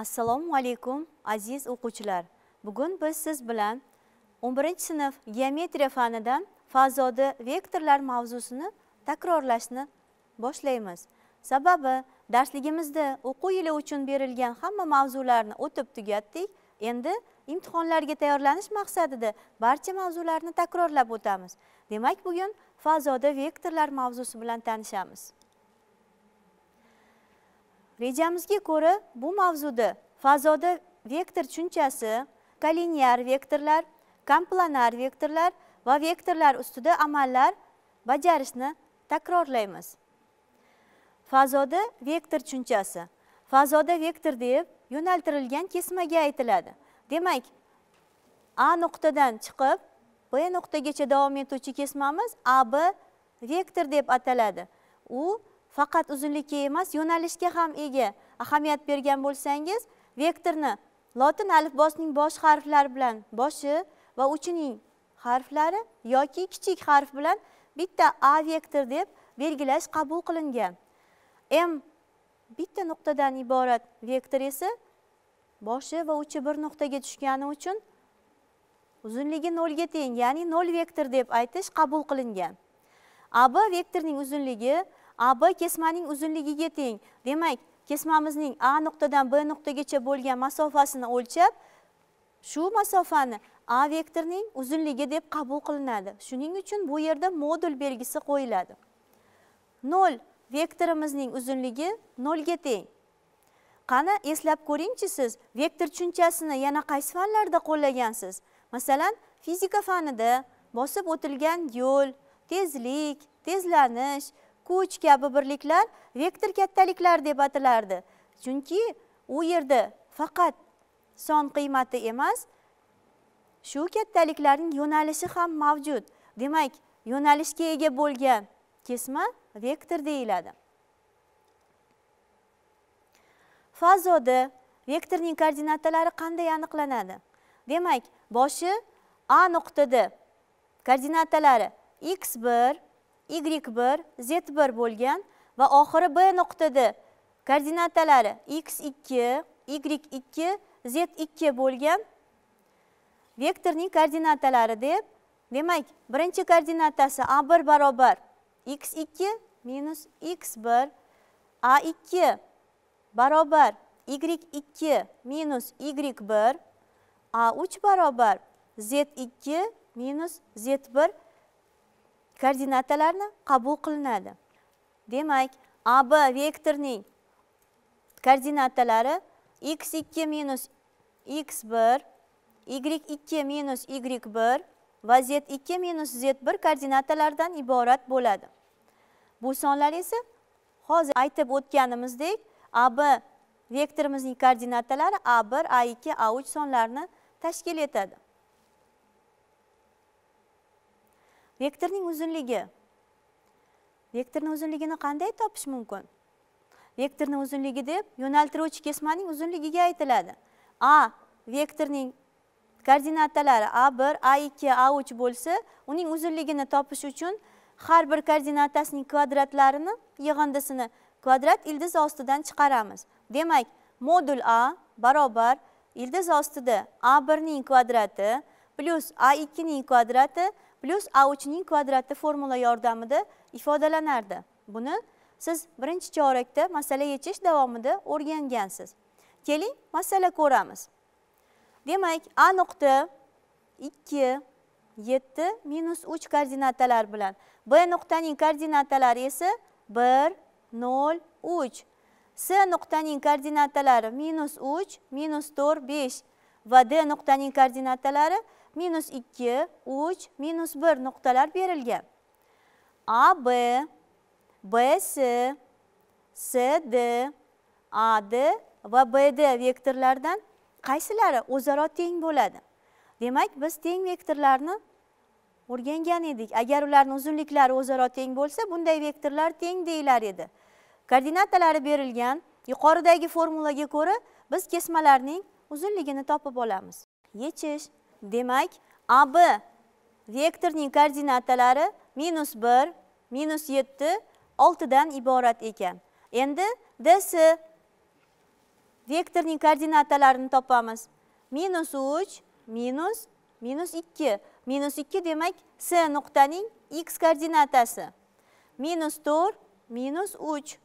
assalomu alaykum aziz o'quvchilar bugun biz siz bilan 11 sinf geometriya fanidan fazoda vektorlar mavzusini takrorlashni boshlaymiz sababi darsligimizda o'quv yili uchun berilgan hamma mavzularni o'tib tugatdik endi imtihonlarga tayyorlanish maqsadida barcha mavzularni takrorlab o'tamiz demak bugun fazoda vektorlar mavzusi bilan tanishamiz rejamizga ko'ra bu mavzuda fazoda vektor tushunchasi kolinear vektorlar komplanar vektorlar va vektorlar ustida amallar bajarishni takrorlaymiz fazoda vektor tushunchasi fazoda vektor deb yo'naltirilgan kesmaga aytiladi demak a nuqtadan chiqib b nuqtagacha davom etuvchi kesmamiz ab vektor deb ataladi u faqat uzunlikka emas yo'nalishga ham ega ahamiyat bergan bo'lsangiz vektorni lotin alifbosining bosh harflari bilan boshi va uchining harflari yoki kichik harf bilan bitta a vektor deb belgilash qabul qilingan m bitta nuqtadan iborat vektor esa boshi va uchi bir nuqtaga tushgani uchun uzunligi nolga teng ya'ni nol vektor deb aytish qabul qilingan ab vektorning uzunligi ab kesmaning uzunligiga teng demak kesmamizning a nuqtadan b nuqtagacha bo'lgan masofasini o'lchab shu masofani a vektorning uzunligi deb qabul qilinadi shuning uchun bu yerda modul belgisi qo'yiladi 0 vektorimizning uzunligi 0 ga teng qani eslab ko'ringchi siz vektor tushunchasini yana qaysi fanlarda qo'llagansiz masalan fizika fanida bosib o'tilgan yo'l tezlik tezlanish kuch kabi birliklar vektor kattaliklar deb atalardi chunki u yerda faqat son qiymati emas shu kattaliklarning yo'nalishi ham mavjud demak yo'nalishga ega bo'lgan kesma vektor deyiladi fazoda vektorning koordinatalari qanday aniqlanadi demak boshi a nuqtada koordinatalari x 1 y1, z1 bo'lgan va oxiri b nuqtada koordinatalari x2, y2, z2 bo'lgan vektorning koordinatalari deb, demak, birinchi koordinatasi a1 barobar x2 minus x1, a2 barobar y2 minus y1, a3 barobar z2 minus z1 koordinatalarni qabul qilinadi demak ab vektorning koordinatalari x2 x1 y2 y1 va z2 z1 koordinatalardan iborat bo'ladi bu sonlar esa hozir aytib o'tganimizdek ab vektorimizning koordinatalari a1 a2 a3 sonlarini tashkil etadi vektorning uzunligi vektorning uzunligini qanday topish mumkin Vektorning uzunligi deb yo'naltiruvchi kesmaning uzunligiga aytiladi a vektorning koordinatalari a 1 a 2 a 3 bo'lsa uning uzunligini topish uchun har bir koordinatasining kvadratlarini yig'indisini kvadrat ildiz ostidan chiqaramiz demak modul a barobar ildiz ostida a 1 ning kvadrati plus a ning kvadrati plus avuchning kvadrati formula yordamida ifodalanardi. Buni siz birinchi chorakda masala yechish davomida o'rgangansiz. Keling, masala ko'ramiz. Demak, A nuqta 2 7 minus 3 koordinatalar bilan B nuqtaning koordinatalari esa 1 0 3. C nuqtaning koordinatalari -3, -4, 5 va D nuqtaning koordinatalari minus 2, 3, minus 1 nuqtalar berilgan a b bs sd ad va bd vektorlardan qaysilari o'zaro teng bo'ladi demak biz teng vektorlarni o'rgangan edik agar ularning uzunliklari o'zaro teng bo'lsa bunday vektorlar teng deyilar edi koordinatalari berilgan yuqoridagi formulaga ko'ra biz kesmalarning uzunligini topib olamiz yechish demak ab vektorning koordinatalari minus bir minus yetti oltidan iborat ekan endi ds vektorning koordinatalarini topamiz minus uch minus minus ikki minus ikki demak s nuqtaning x koordinatasi minus to'rt minus uch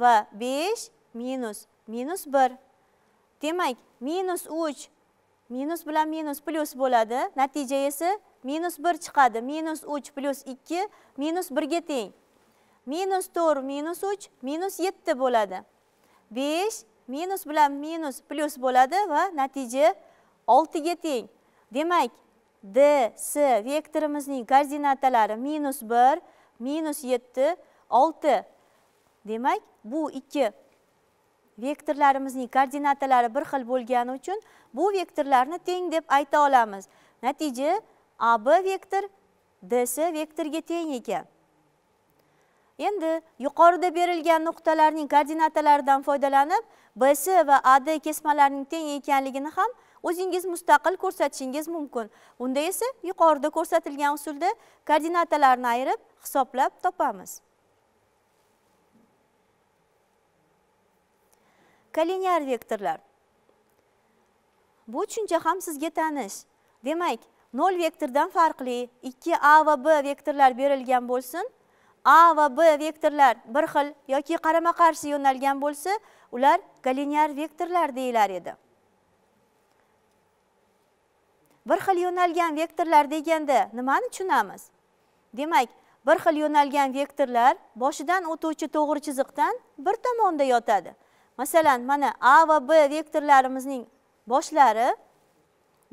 va besh minus minus bir demak minus uch minus bilan minus plus bo'ladi natija esa minus bir chiqadi minus uch plus ikki minus birga teng minus to'rt minus uch minus yetti bo'ladi besh minus bilan minus plyus bo'ladi va natija oltiga teng demak d s vektorimizning koordinatalari minus bir minus yetti olti demak bu ikki vektorlarimizning koordinatalari bir xil bo'lgani uchun bu vektorlarni teng deb ayta olamiz natija ab vektor ds vektorga teng ekan endi yuqorida berilgan nuqtalarning koordinatalaridan foydalanib bs va ad kesmalarining teng ekanligini ham o'zingiz mustaqil ko'rsatishingiz mumkin unda esa yuqorida ko'rsatilgan usulda koordinatalarni ayirib hisoblab topamiz kollinear vektorlar bu tushuncha ham sizga tanish demak 0 vektordan farqli 2 a va b vektorlar berilgan bo'lsin a va b vektorlar bir xil yoki qarama qarshi yo'nalgan bo'lsa ular kollinear vektorlar deyilar edi bir xil yo'nalgan vektorlar deganda nimani tushunamiz demak bir xil yo'nalgan vektorlar boshidan o'tuvchi to'g'ri chiziqdan bir tomonda yotadi masalan mana a va b vektorlarimizning boshlari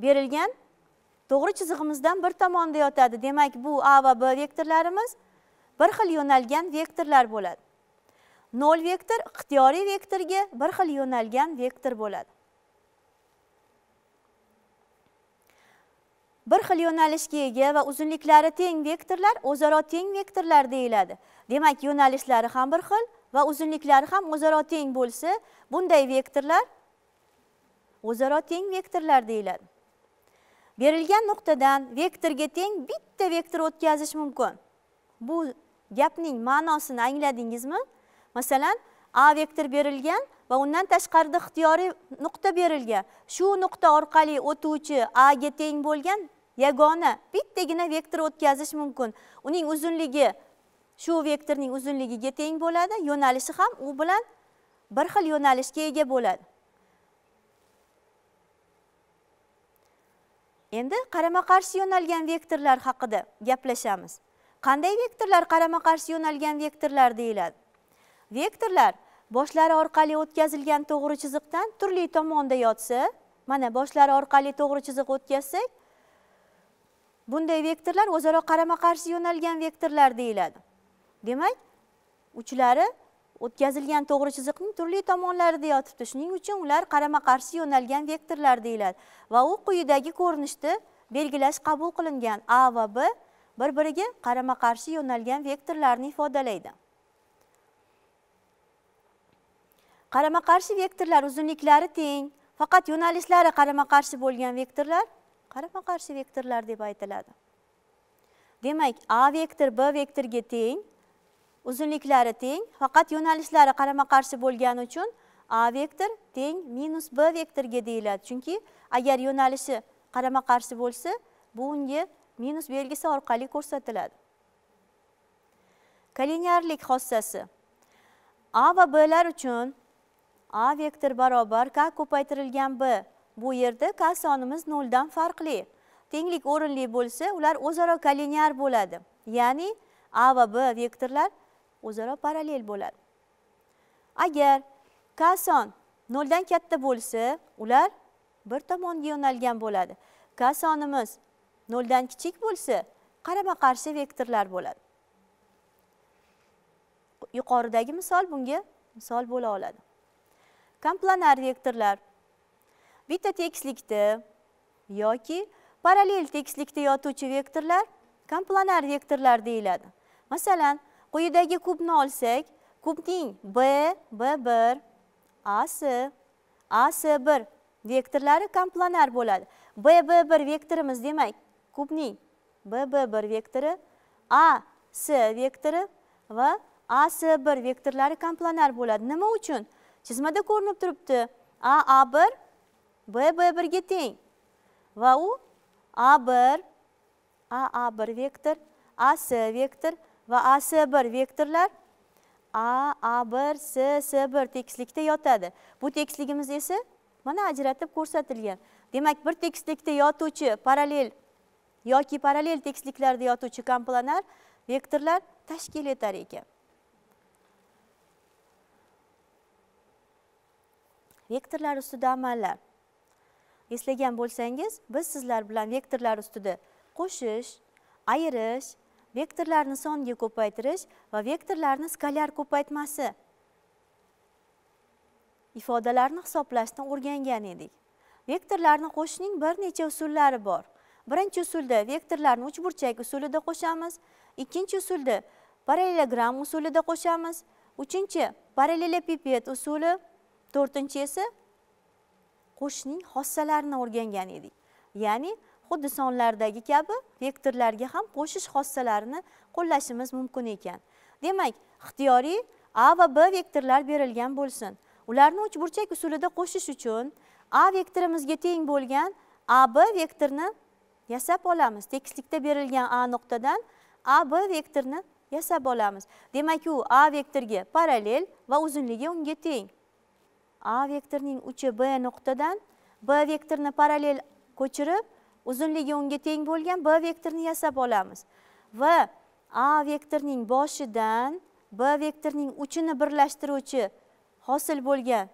berilgan to'g'ri chizig'imizdan bir tomonda yotadi demak bu a va b vektorlarimiz bir xil yo'nalgan vektorlar bo'ladi nol vektor ixtiyoriy vektorga bir xil yo'nalgan vektor bo'ladi bir xil yo'nalishga ega va uzunliklari teng vektorlar o'zaro teng vektorlar deyiladi demak yo'nalishlari ham bir xil va uzunliklari ham o'zaro teng bo'lsa bunday vektorlar o'zaro teng vektorlar deyiladi berilgan nuqtadan vektorga teng bitta vektor o'tkazish mumkin bu gapning ma'nosini angladingizmi masalan a vektor berilgan va undan tashqarida ixtiyoriy nuqta berilgan shu nuqta orqali o'tuvchi a ga teng bo'lgan yagona bittagina vektor o'tkazish mumkin uning uzunligi shu vektorning uzunligiga teng bo'ladi yo'nalishi ham u bilan bir xil yo'nalishga ega bo'ladi endi qarama qarshi yo'nalgan vektorlar haqida gaplashamiz qanday vektorlar qarama qarshi yo'nalgan vektorlar deyiladi vektorlar boshlari orqali o'tkazilgan to'g'ri chiziqdan turli tomonda yotsa mana boshlari orqali to'g'ri chiziq o'tkazsak bunday vektorlar o'zaro qarama qarshi yo'nalgan vektorlar deyiladi demak uchlari o'tkazilgan to'g'ri chiziqning turli tomonlarida yotibdi shuning uchun ular qarama qarshi yo'nalgan vektorlar deyiladi va u quyidagi ko'rinishda belgilash qabul qilingan a va b bir biriga qarama qarshi yo'nalgan vektorlarni ifodalaydi qarama qarshi vektorlar uzunliklari teng faqat yo'nalishlari qarama qarshi bo'lgan vektorlar qarama qarshi vektorlar deb aytiladi demak a vektor b vektorga teng uzunliklari teng faqat yo'nalishlari qarama qarshi bo'lgani uchun a vektor teng minus b vektorga deyiladi chunki agar yo'nalishi qarama qarshi bo'lsa bu unga minus belgisi orqali ko'rsatiladi kollinearlik xossasi a va B lar uchun a vektor barobar k ko'paytirilgan b bu yerda k sonimiz 0 dan farqli tenglik o'rinli bo'lsa ular o'zaro kollinear bo'ladi ya'ni a va b vektorlar o'zaro parallel bo'ladi agar k son 0 dan katta bo'lsa ular bir tomonga yo'nalgan bo'ladi k sonimiz 0 dan kichik bo'lsa qarama qarshi vektorlar bo'ladi yuqoridagi misol bunga misol bo'la oladi komplanar vektorlar bitta tekislikda yoki parallel tekislikda yotuvchi vektorlar komplanar vektorlar deyiladi masalan quyidagi kubni olsak kubning b b bir as as bir vektorlari komplanar bo'ladi b b bir vektorimiz demak kubning b b bir vektori a s vektori va a s bir vektorlari komplanar bo'ladi nima uchun chizmada ko'rinib turibdi a a bir b b birga teng va u a1 a a1 vektor as vektor va as1 vektorlar a a1 s s1 tekislikda yotadi bu tekisligimiz esa mana ajratib ko'rsatilgan demak bir tekislikda yotuvchi parallel yoki parallel tekisliklarda yotuvchi komplanar vektorlar tashkil etar ekan vektorlar ustida amallar eslagan bo'lsangiz biz sizlar bilan vektorlar ustida qo'shish ayirish vektorlarni songa ko'paytirish va vektorlarni skalyar ko'paytmasi ifodalarini hisoblashni o'rgangan edik vektorlarni qo'shishning bir necha usullari bor birinchi usulda vektorlarni uchburchak usulida qo'shamiz ikkinchi usulda parallelogram usulida qo'shamiz uchinchi parallelepiped usuli to'rtinchi esa qo'shishning xossalarini o'rgangan edik ya'ni xuddi sonlardagi kabi vektorlarga ham qo'shish xossalarini qo'llashimiz mumkin ekan demak ixtiyoriy a va b vektorlar berilgan bo'lsin ularni uchburchak usulida qo'shish uchun a vektorimizga teng bo'lgan ab vektorni yasab olamiz tekislikda berilgan a nuqtadan ab vektorni yasab olamiz demak u a vektorga parallel va uzunligi unga teng a vektorning uchi b nuqtadan b vektorni parallel ko'chirib uzunligi unga teng bo'lgan b vektorini yasab olamiz va a vektorining boshidan b vektorining uchini birlashtiruvchi hosil bo'lgan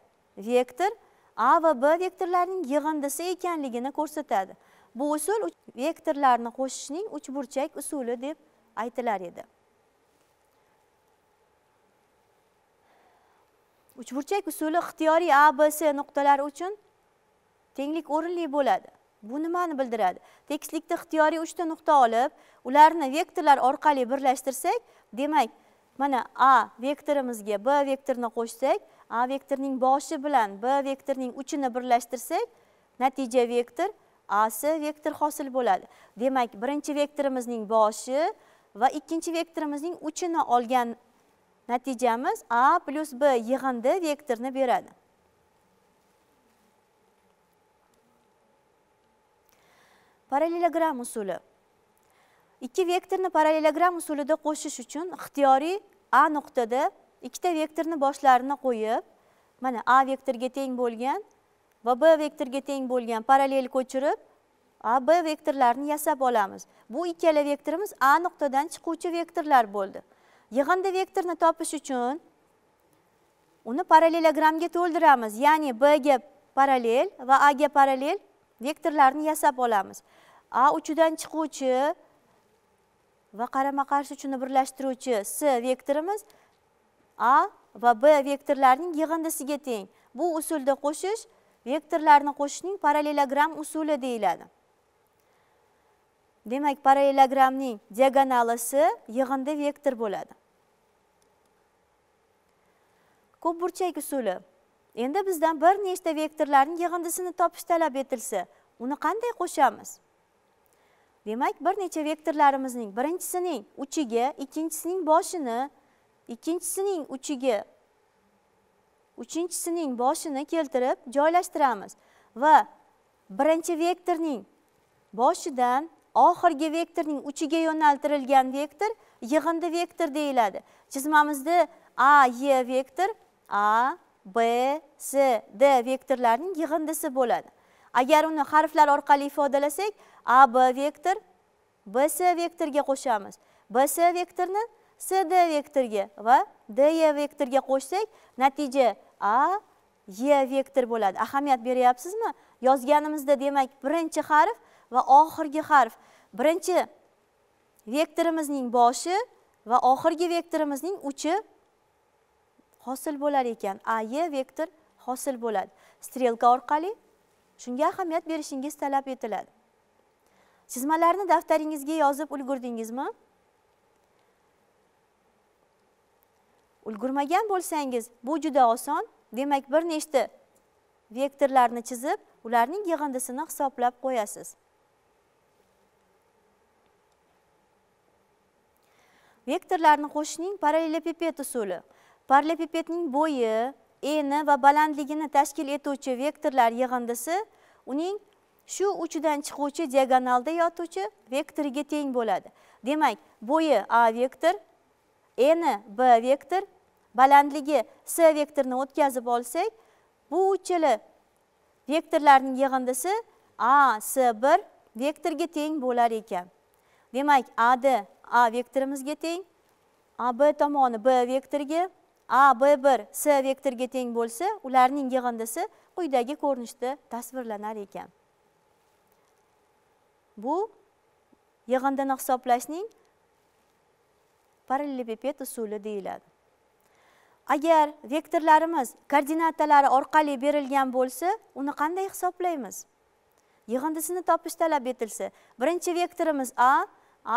vektor a va b vektorlarining yig'indisi ekanligini ko'rsatadi bu usul vektorlarni qo'shishning uchburchak usuli deb aytilar edi uchburchak usuli ixtiyoriy a b c nuqtalari uchun tenglik o'rinli bo'ladi bu nimani bildiradi tekislikda ixtiyoriy 3 ta nuqta olib ularni vektorlar orqali birlashtirsak demak mana a vektorimizga b vektorini qo'shsak a vektorining boshi bilan b vektorining uchini birlashtirsak natija vektor C vektor hosil bo'ladi demak birinchi vektorimizning boshi va ikkinchi vektorimizning uchini olgan natijamiz a plus b yig'indi vektorni beradi parallelogram usuli ikki vektorni parallelogram usulida qo'shish uchun ixtiyoriy a nuqtada ikkita vektorni boshlarini qo'yib mana a vektorga teng bo'lgan va b vektorga teng bo'lgan parallel ko'chirib a b vektorlarini yasab olamiz bu ikkala vektorimiz a nuqtadan chiquvchi vektorlar bo'ldi yig'indi vektorni topish uchun uni parallelogramga to'ldiramiz ya'ni b ga parallel va a ga parallel vektorlarni yasab olamiz a uchidan chiquvchi va qarama qarshi uchini birlashtiruvchi s vektorimiz a va b vektorlarining yig'indisiga teng bu usulda qo'shish vektorlarni qo'shishning parallelogram usuli deyiladi demak parallelogramning diagonali s yig'indi vektor bo'ladi ko'pburchak usuli endi bizdan bir nechta vektorlarning yig'indisini topish talab etilsa uni qanday qo'shamiz demak bir necha vektorlarimizning birinchisining uchiga ikkinchisining boshini ikkinchisining uchiga uchinchisining boshini keltirib joylashtiramiz va birinchi vektorning boshidan oxirgi vektorning uchiga yo'naltirilgan vektor yig'indi vektor deyiladi chizmamizda a y vektor a b s d vektorlarning yig'indisi bo'ladi agar uni harflar orqali ifodalasak ab vektor BC vektorga qo'shamiz BC vektorni CD vektorga va DE vektorga qo'shsak natija a y vektor bo'ladi ahamiyat beryapsizmi yozganimizda demak birinchi harf va oxirgi harf birinchi vektorimizning boshi va oxirgi vektorimizning uchi hosil bo'lar ekan a y vektor hosil bo'ladi strelka orqali shunga ahamiyat berishingiz talab etiladi chizmalarni daftaringizga yozib ulgurdingizmi ulgurmagan bo'lsangiz bu juda oson demak bir nechta vektorlarni chizib ularning yig'indisini hisoblab qo'yasiz vektorlarni qo'shishning parallelepipet usuli parallelepipetning bo'yi eni va balandligini tashkil etuvchi vektorlar yig'indisi uning shu uchidan chiquvchi diagonalda yotuvchi vektoriga teng bo'ladi demak bo'yi a vektor eni b vektor balandligi s vektorni o'tkazib olsak bu uchala vektorlarning yig'indisi a s bir vektorga teng bo'lar ekan demak ad a vektorimizga teng a b tomoni b vektorga a b bir s vektorga teng bo'lsa ularning yig'indisi quyidagi ko'rinishda tasvirlanar ekan bu yig'indini hisoblashning parallelipiped usuli deyiladi agar vektorlarimiz koordinatalari orqali berilgan bo'lsa uni qanday hisoblaymiz yig'indisini topish talab etilsa birinchi vektorimiz a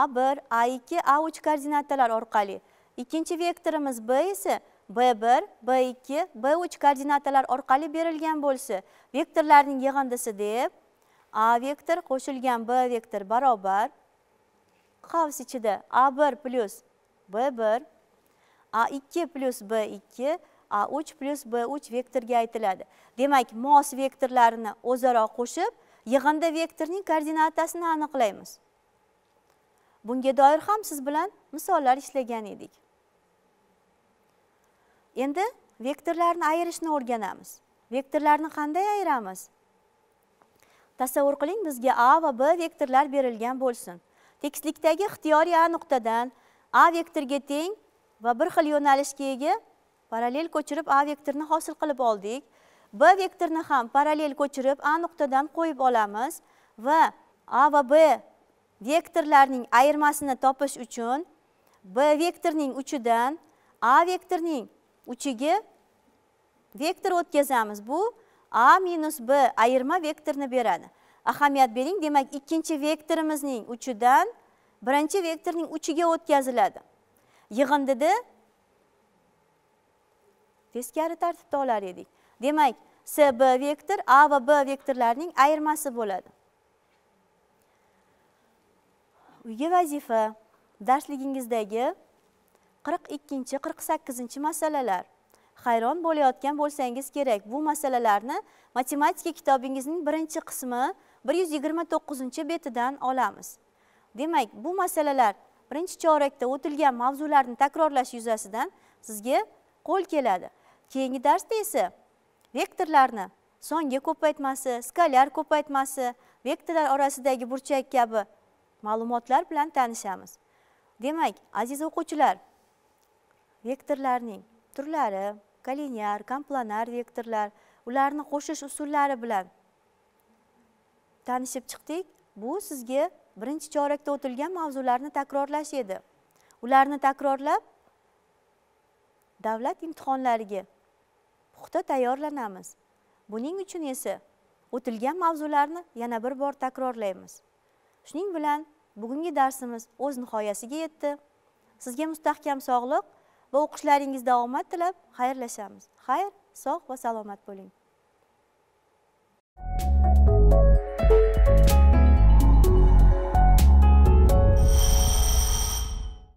a1 a2 a3 koordinatalar orqali ikkinchi vektorimiz b esa b1 b2 b3 koordinatalar orqali berilgan bo'lsa vektorlarning yig'indisi deb a vektor qo'shilgan b vektor barobar qavs ichida a1 plus b1 a2 plus b2 a3 plus b3 vektorga aytiladi demak mos vektorlarni o'zaro qo'shib yig'inda vektorning koordinatasini aniqlaymiz bunga doir ham siz bilan misollar ishlagan edik endi vektorlarni ayirishni o'rganamiz vektorlarni qanday ayiramiz tasavvur qiling bizga a va b vektorlar berilgan bo'lsin tekislikdagi ixtiyoriy a nuqtadan a vektorga teng va bir xil yo'nalishga ega parallel ko'chirib a vektorni hosil qilib oldik b vektorni ham parallel ko'chirib a nuqtadan qo'yib olamiz va a va b vektorlarning ayirmasini topish uchun b vektorning uchidan a vektorning uchiga vektor o'tkazamiz bu a minus b ayirma vektorni beradi ahamiyat bering demak ikkinchi vektorimizning uchidan birinchi vektorning uchiga o'tkaziladi yig'indida teskari tartibda olar edik demak s b vektor a va b vektorlarining ayirmasi bo'ladi Uyge vazife, darsligingizdagi 42-48 masalalar hayron bo'layotgan bo'lsangiz kerak bu masalalarni matematika kitobingizning birinchi qismi bir yuz yigirma to'qqizinchi betidan olamiz demak bu masalalar birinchi chorakda o'tilgan mavzularni takrorlash yuzasidan sizga qo'l keladi keyingi darsda esa vektorlarni songa ko'paytmasi skalyar ko'paytmasi vektorlar orasidagi burchak kabi ma'lumotlar bilan tanishamiz demak aziz o'quvchilar vektorlarning turlari kolinear komplanar vektorlar ularni qo'shish usullari bilan tanishib chiqdik bu sizga birinchi chorakda o'tilgan mavzularni takrorlash edi ularni takrorlab davlat imtihonlariga puxta tayyorlanamiz buning uchun esa o'tilgan mavzularni yana bir bor takrorlaymiz shuning bilan bugungi darsimiz o'z nihoyasiga yetdi sizga mustahkam sog'liq va o'qishlaringizda omad tilab xayrlashamiz xayr sog' va salomat bo'ling